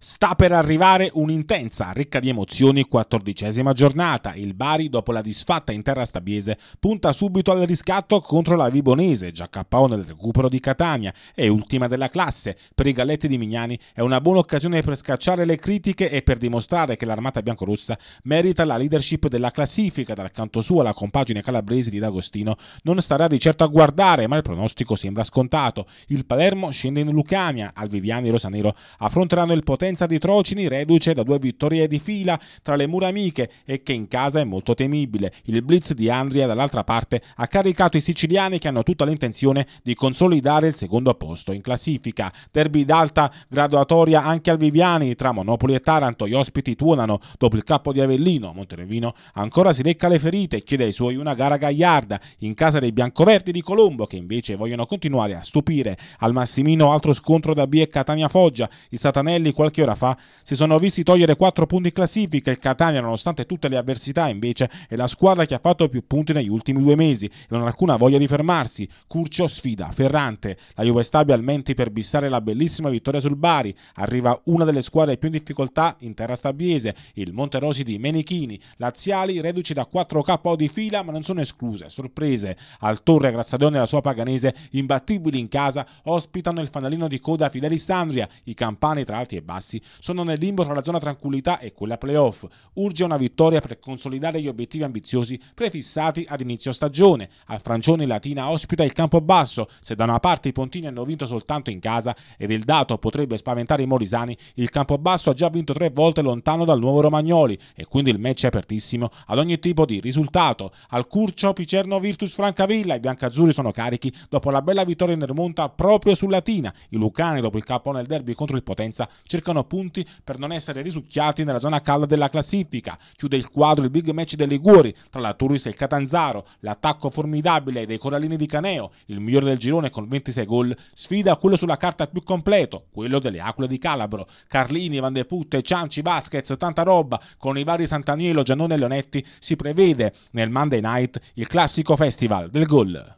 Sta per arrivare un'intensa, ricca di emozioni, quattordicesima giornata. Il Bari, dopo la disfatta in terra stabiese, punta subito al riscatto contro la Vibonese, già KO nel recupero di Catania e ultima della classe. Per i Galletti di Mignani è una buona occasione per scacciare le critiche e per dimostrare che l'armata biancorossa merita la leadership della classifica. Dal canto suo la compagine calabrese di D'Agostino non starà di certo a guardare, ma il pronostico sembra scontato. Il Palermo scende in Lucania, al Viviani e Rosanero affronteranno il potere presenza di Trocini reduce da due vittorie di fila tra le mura amiche e che in casa è molto temibile. Il blitz di Andria dall'altra parte ha caricato i siciliani che hanno tutta l'intenzione di consolidare il secondo posto in classifica. Derby d'alta graduatoria anche al Viviani tra Monopoli e Taranto. Gli ospiti tuonano dopo il capo di Avellino. Monterevino ancora si lecca le ferite e chiede ai suoi una gara gagliarda in casa dei biancoverdi di Colombo che invece vogliono continuare a stupire. Al Massimino altro scontro da B e Catania Foggia. I Satanelli qualche qualche ora fa, si sono visti togliere 4 punti in classifica. Il Catania, nonostante tutte le avversità, invece, è la squadra che ha fatto più punti negli ultimi due mesi e non ha alcuna voglia di fermarsi. Curcio sfida Ferrante. La Juve sta mente per bistare la bellissima vittoria sul Bari. Arriva una delle squadre più in difficoltà in terra stabiese, il Monterosi di Menichini. Laziali, reduci da 4 KO di fila, ma non sono escluse. Sorprese. Al Torre Grassadone e la sua Paganese, imbattibili in casa, ospitano il fanalino di coda Fidelisandria. I campani tra alti e bassi salvarsi, sono nel limbo tra la zona tranquillità e quella playoff. Urge una vittoria per consolidare gli obiettivi ambiziosi prefissati ad inizio stagione. Al Francione Latina ospita il Campobasso, se da una parte i Pontini hanno vinto soltanto in casa ed il dato potrebbe spaventare i morisani, il Campobasso ha già vinto tre volte lontano dal nuovo Romagnoli e quindi il match è apertissimo ad ogni tipo di risultato. Al Curcio Picerno Virtus Francavilla i biancazzurri sono carichi dopo la bella vittoria in remonta proprio su Latina. I lucani dopo il capone del derby contro il Potenza cercano mancano punti per non essere risucchiati nella zona calda della classifica. Chiude il quadro il big match dei Liguri tra la Turris e il Catanzaro, l'attacco formidabile dei Corallini di Caneo, il migliore del girone con 26 gol, sfida quello sulla carta più completo, quello delle Aquile di Calabro. Carlini, Van de Putte, Cianci, Vasquez, tanta roba, con i vari Santanielo, Giannone e Leonetti si prevede nel Monday Night il classico festival del gol.